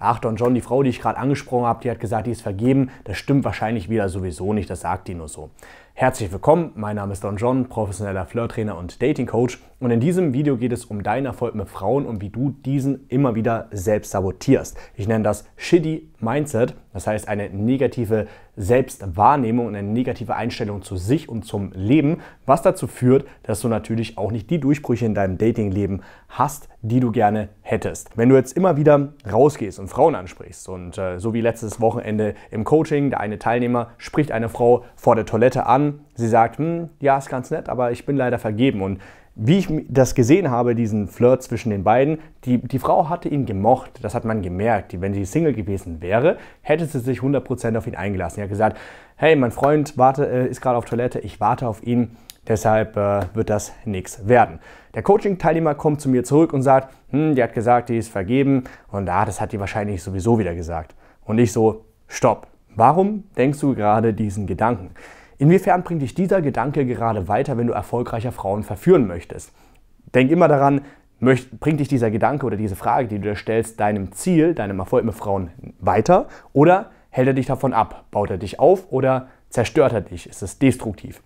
Ach, Don John, die Frau, die ich gerade angesprochen habe, die hat gesagt, die ist vergeben. Das stimmt wahrscheinlich wieder sowieso nicht, das sagt die nur so. Herzlich willkommen, mein Name ist Don John, professioneller Flirttrainer und Dating Coach und in diesem Video geht es um deinen Erfolg mit Frauen und wie du diesen immer wieder selbst sabotierst. Ich nenne das Shitty Mindset, das heißt eine negative Selbstwahrnehmung und eine negative Einstellung zu sich und zum Leben, was dazu führt, dass du natürlich auch nicht die Durchbrüche in deinem Datingleben hast, die du gerne hättest. Wenn du jetzt immer wieder rausgehst und Frauen ansprichst und äh, so wie letztes Wochenende im Coaching, der eine Teilnehmer spricht eine Frau vor der Toilette an, sie sagt, hm, ja, ist ganz nett, aber ich bin leider vergeben. Und wie ich das gesehen habe, diesen Flirt zwischen den beiden, die, die Frau hatte ihn gemocht, das hat man gemerkt. Wenn sie Single gewesen wäre, hätte sie sich 100% auf ihn eingelassen. Sie hat gesagt, hey, mein Freund warte, äh, ist gerade auf Toilette, ich warte auf ihn, deshalb äh, wird das nichts werden. Der Coaching-Teilnehmer kommt zu mir zurück und sagt, hm, die hat gesagt, die ist vergeben und ah, das hat die wahrscheinlich sowieso wieder gesagt. Und ich so, stopp, warum denkst du gerade diesen Gedanken? Inwiefern bringt dich dieser Gedanke gerade weiter, wenn du erfolgreicher Frauen verführen möchtest? Denk immer daran, bringt dich dieser Gedanke oder diese Frage, die du dir stellst, deinem Ziel, deinem Erfolg mit Frauen weiter oder hält er dich davon ab? Baut er dich auf oder zerstört er dich? Ist es destruktiv?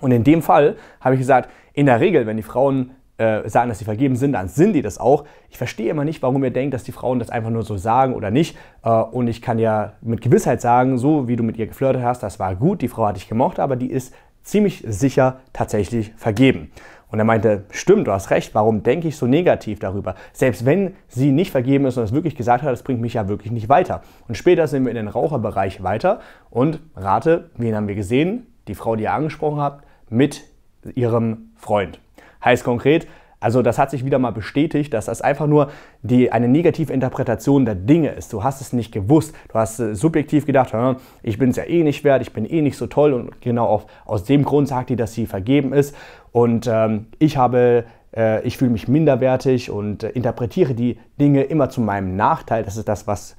Und in dem Fall habe ich gesagt, in der Regel, wenn die Frauen äh, sagen, dass sie vergeben sind, dann sind die das auch. Ich verstehe immer nicht, warum ihr denkt, dass die Frauen das einfach nur so sagen oder nicht. Äh, und ich kann ja mit Gewissheit sagen, so wie du mit ihr geflirtet hast, das war gut, die Frau hat dich gemocht, aber die ist ziemlich sicher tatsächlich vergeben. Und er meinte, stimmt, du hast recht, warum denke ich so negativ darüber? Selbst wenn sie nicht vergeben ist und es wirklich gesagt hat, das bringt mich ja wirklich nicht weiter. Und später sind wir in den Raucherbereich weiter und rate, wen haben wir gesehen? Die Frau, die ihr angesprochen habt, mit ihrem Freund. Heißt konkret, also das hat sich wieder mal bestätigt, dass das einfach nur die, eine negative Interpretation der Dinge ist. Du hast es nicht gewusst. Du hast äh, subjektiv gedacht, ich bin es ja eh nicht wert, ich bin eh nicht so toll. Und genau auf, aus dem Grund sagt die, dass sie vergeben ist. Und ähm, ich habe äh, ich fühle mich minderwertig und äh, interpretiere die Dinge immer zu meinem Nachteil. Das ist das, was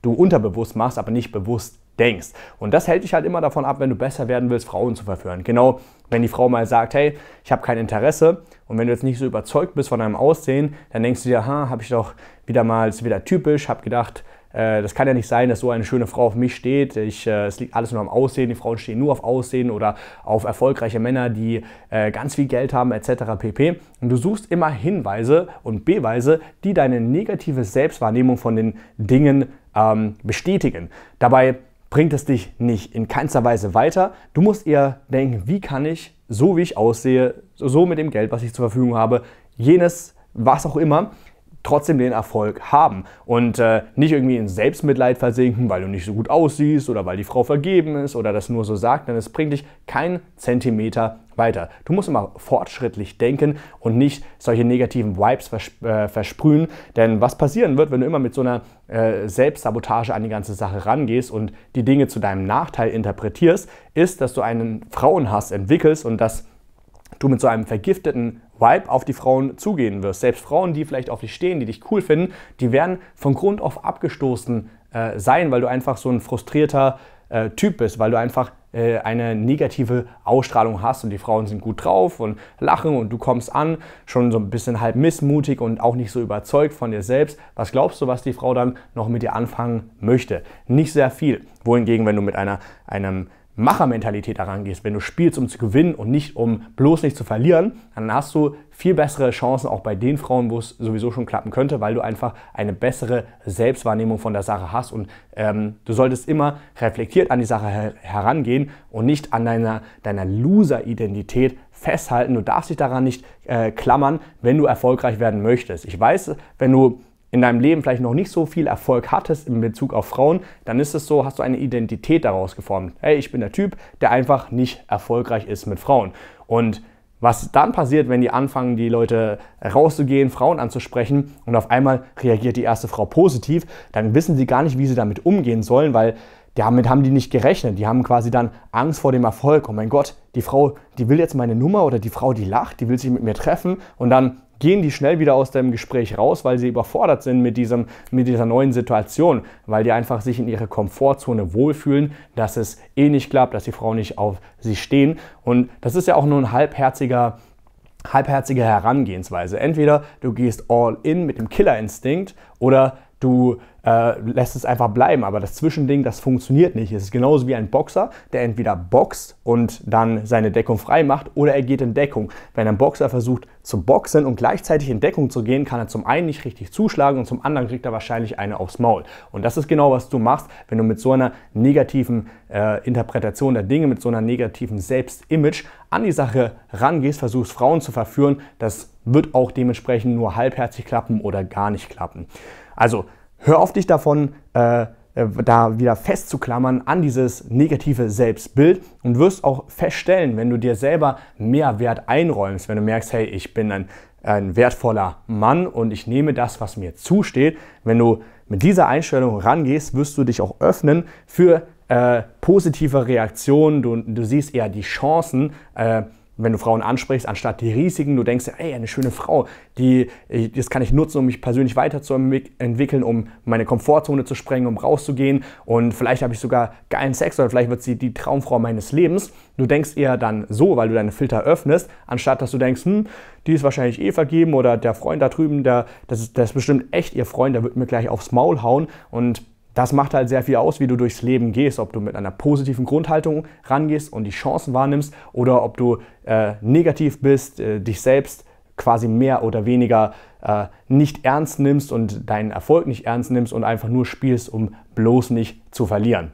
du unterbewusst machst, aber nicht bewusst denkst. Und das hält dich halt immer davon ab, wenn du besser werden willst, Frauen zu verführen. Genau, wenn die Frau mal sagt, hey, ich habe kein Interesse und wenn du jetzt nicht so überzeugt bist von deinem Aussehen, dann denkst du dir, ha, habe ich doch wieder mal, ist wieder typisch, habe gedacht, äh, das kann ja nicht sein, dass so eine schöne Frau auf mich steht. Ich, äh, es liegt alles nur am Aussehen. Die Frauen stehen nur auf Aussehen oder auf erfolgreiche Männer, die äh, ganz viel Geld haben, etc. pp. Und du suchst immer Hinweise und Beweise, die deine negative Selbstwahrnehmung von den Dingen ähm, bestätigen. Dabei bringt es dich nicht in keinster Weise weiter. Du musst eher denken, wie kann ich, so wie ich aussehe, so mit dem Geld, was ich zur Verfügung habe, jenes, was auch immer, trotzdem den Erfolg haben und äh, nicht irgendwie in Selbstmitleid versinken, weil du nicht so gut aussiehst oder weil die Frau vergeben ist oder das nur so sagt, denn es bringt dich keinen Zentimeter weiter. Du musst immer fortschrittlich denken und nicht solche negativen Vibes versp äh, versprühen, denn was passieren wird, wenn du immer mit so einer äh, Selbstsabotage an die ganze Sache rangehst und die Dinge zu deinem Nachteil interpretierst, ist, dass du einen Frauenhass entwickelst und dass du mit so einem vergifteten Vibe auf die Frauen zugehen wirst. Selbst Frauen, die vielleicht auf dich stehen, die dich cool finden, die werden von Grund auf abgestoßen äh, sein, weil du einfach so ein frustrierter äh, Typ bist, weil du einfach äh, eine negative Ausstrahlung hast und die Frauen sind gut drauf und lachen und du kommst an, schon so ein bisschen halb missmutig und auch nicht so überzeugt von dir selbst. Was glaubst du, was die Frau dann noch mit dir anfangen möchte? Nicht sehr viel. Wohingegen, wenn du mit einer, einem Machermentalität herangehst, wenn du spielst, um zu gewinnen und nicht um bloß nicht zu verlieren, dann hast du viel bessere Chancen auch bei den Frauen, wo es sowieso schon klappen könnte, weil du einfach eine bessere Selbstwahrnehmung von der Sache hast und ähm, du solltest immer reflektiert an die Sache her herangehen und nicht an deiner, deiner Loser-Identität festhalten. Du darfst dich daran nicht äh, klammern, wenn du erfolgreich werden möchtest. Ich weiß, wenn du in deinem Leben vielleicht noch nicht so viel Erfolg hattest in Bezug auf Frauen, dann ist es so, hast du eine Identität daraus geformt. Hey, ich bin der Typ, der einfach nicht erfolgreich ist mit Frauen. Und was dann passiert, wenn die anfangen, die Leute rauszugehen, Frauen anzusprechen und auf einmal reagiert die erste Frau positiv, dann wissen sie gar nicht, wie sie damit umgehen sollen, weil damit haben die nicht gerechnet. Die haben quasi dann Angst vor dem Erfolg. Oh mein Gott, die Frau, die will jetzt meine Nummer oder die Frau, die lacht, die will sich mit mir treffen und dann gehen die schnell wieder aus dem Gespräch raus, weil sie überfordert sind mit, diesem, mit dieser neuen Situation, weil die einfach sich in ihrer Komfortzone wohlfühlen, dass es eh nicht klappt, dass die Frauen nicht auf sie stehen. Und das ist ja auch nur ein halbherziger halbherzige Herangehensweise. Entweder du gehst all in mit dem Killerinstinkt oder du äh, lässt es einfach bleiben. Aber das Zwischending, das funktioniert nicht. Es ist genauso wie ein Boxer, der entweder boxt und dann seine Deckung frei macht oder er geht in Deckung. Wenn ein Boxer versucht zu boxen und gleichzeitig in Deckung zu gehen, kann er zum einen nicht richtig zuschlagen und zum anderen kriegt er wahrscheinlich eine aufs Maul. Und das ist genau, was du machst, wenn du mit so einer negativen äh, Interpretation der Dinge, mit so einer negativen Selbstimage an die Sache rangehst, versuchst Frauen zu verführen. Das wird auch dementsprechend nur halbherzig klappen oder gar nicht klappen. Also hör auf dich davon, äh, äh, da wieder festzuklammern an dieses negative Selbstbild und wirst auch feststellen, wenn du dir selber mehr Wert einräumst, wenn du merkst, hey, ich bin ein, ein wertvoller Mann und ich nehme das, was mir zusteht. Wenn du mit dieser Einstellung rangehst, wirst du dich auch öffnen für äh, positive Reaktionen. Du, du siehst eher die Chancen. Äh, wenn du Frauen ansprichst, anstatt die Risiken, du denkst, ey, eine schöne Frau, die, äh, das kann ich nutzen, um mich persönlich weiterzuentwickeln, um meine Komfortzone zu sprengen, um rauszugehen und vielleicht habe ich sogar geilen Sex oder vielleicht wird sie die Traumfrau meines Lebens. Du denkst eher dann so, weil du deine Filter öffnest, anstatt dass du denkst, hm, die ist wahrscheinlich eh vergeben oder der Freund da drüben, der, das, ist, das ist bestimmt echt ihr Freund, der wird mir gleich aufs Maul hauen und das macht halt sehr viel aus, wie du durchs Leben gehst, ob du mit einer positiven Grundhaltung rangehst und die Chancen wahrnimmst oder ob du äh, negativ bist, äh, dich selbst quasi mehr oder weniger äh, nicht ernst nimmst und deinen Erfolg nicht ernst nimmst und einfach nur spielst, um bloß nicht zu verlieren.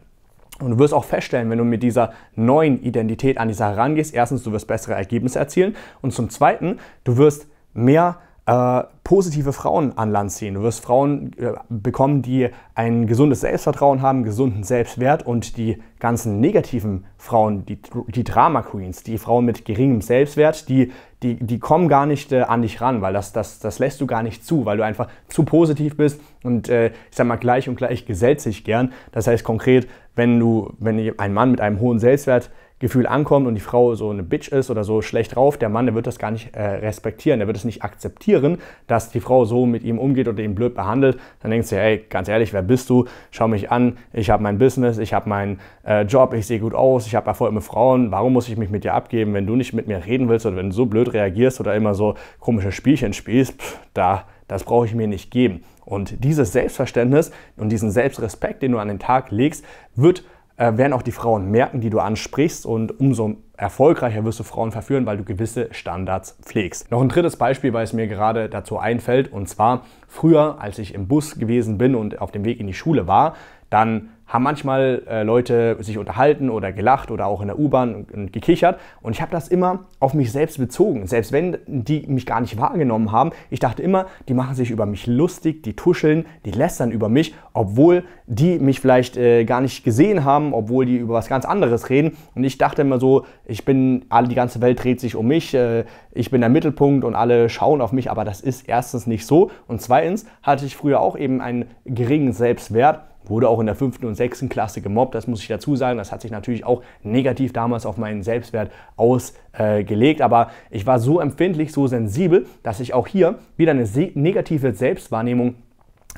Und du wirst auch feststellen, wenn du mit dieser neuen Identität an die Sache rangehst, erstens, du wirst bessere Ergebnisse erzielen und zum Zweiten, du wirst mehr äh, positive Frauen an Land ziehen. Du wirst Frauen äh, bekommen, die ein gesundes Selbstvertrauen haben, gesunden Selbstwert und die ganzen negativen Frauen, die, die Drama Queens, die Frauen mit geringem Selbstwert, die, die, die kommen gar nicht äh, an dich ran, weil das, das, das lässt du gar nicht zu, weil du einfach zu positiv bist und äh, ich sag mal, gleich und gleich gesellt sich gern. Das heißt konkret, wenn du, wenn ein Mann mit einem hohen Selbstwert Gefühl ankommt und die Frau so eine Bitch ist oder so schlecht drauf, der Mann, der wird das gar nicht äh, respektieren, der wird es nicht akzeptieren, dass die Frau so mit ihm umgeht oder ihn blöd behandelt. Dann denkst du, hey, ganz ehrlich, wer bist du? Schau mich an, ich habe mein Business, ich habe meinen äh, Job, ich sehe gut aus, ich habe Erfolg mit Frauen, warum muss ich mich mit dir abgeben, wenn du nicht mit mir reden willst oder wenn du so blöd reagierst oder immer so komische Spielchen spielst, pff, da, das brauche ich mir nicht geben. Und dieses Selbstverständnis und diesen Selbstrespekt, den du an den Tag legst, wird äh, werden auch die Frauen merken, die du ansprichst und umso erfolgreicher wirst du Frauen verführen, weil du gewisse Standards pflegst. Noch ein drittes Beispiel, weil es mir gerade dazu einfällt, und zwar früher, als ich im Bus gewesen bin und auf dem Weg in die Schule war, dann haben manchmal äh, Leute sich unterhalten oder gelacht oder auch in der U-Bahn und, gekichert. Und ich habe das immer auf mich selbst bezogen. Selbst wenn die mich gar nicht wahrgenommen haben, ich dachte immer, die machen sich über mich lustig, die tuscheln, die lästern über mich, obwohl die mich vielleicht äh, gar nicht gesehen haben, obwohl die über was ganz anderes reden. Und ich dachte immer so, ich bin, alle die ganze Welt dreht sich um mich, äh, ich bin der Mittelpunkt und alle schauen auf mich. Aber das ist erstens nicht so. Und zweitens hatte ich früher auch eben einen geringen Selbstwert wurde auch in der fünften und sechsten Klasse gemobbt. Das muss ich dazu sagen. Das hat sich natürlich auch negativ damals auf meinen Selbstwert ausgelegt. Äh, Aber ich war so empfindlich, so sensibel, dass ich auch hier wieder eine negative Selbstwahrnehmung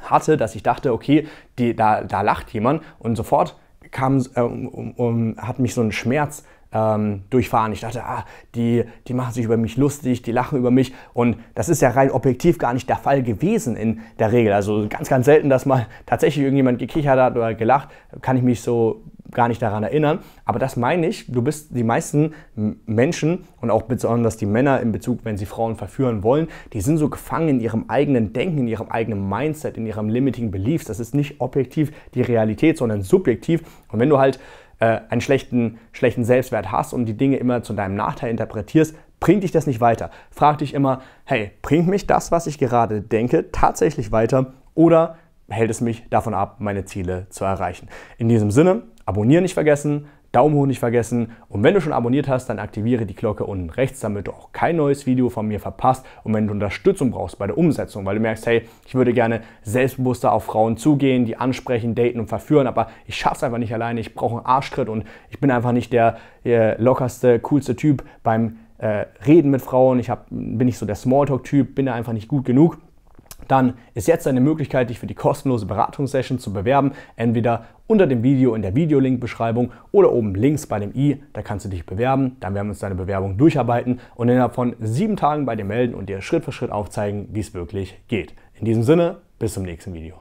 hatte, dass ich dachte, okay, die, da, da lacht jemand und sofort kam, ähm, um, um, hat mich so ein Schmerz ähm, durchfahren. Ich dachte, ah, die, die machen sich über mich lustig, die lachen über mich. Und das ist ja rein objektiv gar nicht der Fall gewesen in der Regel. Also ganz, ganz selten, dass mal tatsächlich irgendjemand gekichert hat oder gelacht. Kann ich mich so gar nicht daran erinnern. Aber das meine ich, du bist die meisten Menschen und auch besonders die Männer in Bezug, wenn sie Frauen verführen wollen, die sind so gefangen in ihrem eigenen Denken, in ihrem eigenen Mindset, in ihrem limiting Beliefs. Das ist nicht objektiv die Realität, sondern subjektiv. Und wenn du halt äh, einen schlechten, schlechten Selbstwert hast und die Dinge immer zu deinem Nachteil interpretierst, bringt dich das nicht weiter. Frag dich immer, hey, bringt mich das, was ich gerade denke, tatsächlich weiter oder hält es mich davon ab, meine Ziele zu erreichen? In diesem Sinne, abonnieren nicht vergessen, Daumen hoch nicht vergessen und wenn du schon abonniert hast, dann aktiviere die Glocke unten rechts, damit du auch kein neues Video von mir verpasst und wenn du Unterstützung brauchst bei der Umsetzung, weil du merkst, hey, ich würde gerne selbstbewusster auf Frauen zugehen, die ansprechen, daten und verführen, aber ich schaffe es einfach nicht alleine, ich brauche einen Arschtritt und ich bin einfach nicht der äh, lockerste, coolste Typ beim äh, Reden mit Frauen, ich hab, bin nicht so der Smalltalk-Typ, bin da einfach nicht gut genug dann ist jetzt eine Möglichkeit, dich für die kostenlose Beratungssession zu bewerben. Entweder unter dem Video in der Videolink-Beschreibung oder oben links bei dem i. Da kannst du dich bewerben. Dann werden wir uns deine Bewerbung durcharbeiten und innerhalb von sieben Tagen bei dir melden und dir Schritt für Schritt aufzeigen, wie es wirklich geht. In diesem Sinne, bis zum nächsten Video.